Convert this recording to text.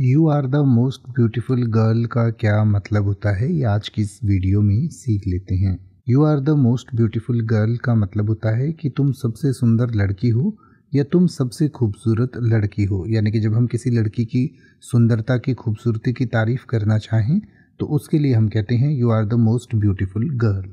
you are the most beautiful girl का क्या मतलब होता है ये आज की इस वीडियो में सीख लेते हैं you are the most beautiful girl का मतलब होता है कि तुम सबसे सुंदर लड़की हो या तुम सबसे खूबसूरत लड़की हो यानी कि जब हम किसी लड़की की सुंदरता की खूबसूरती की तारीफ़ करना चाहें तो उसके लिए हम कहते हैं you are the most beautiful girl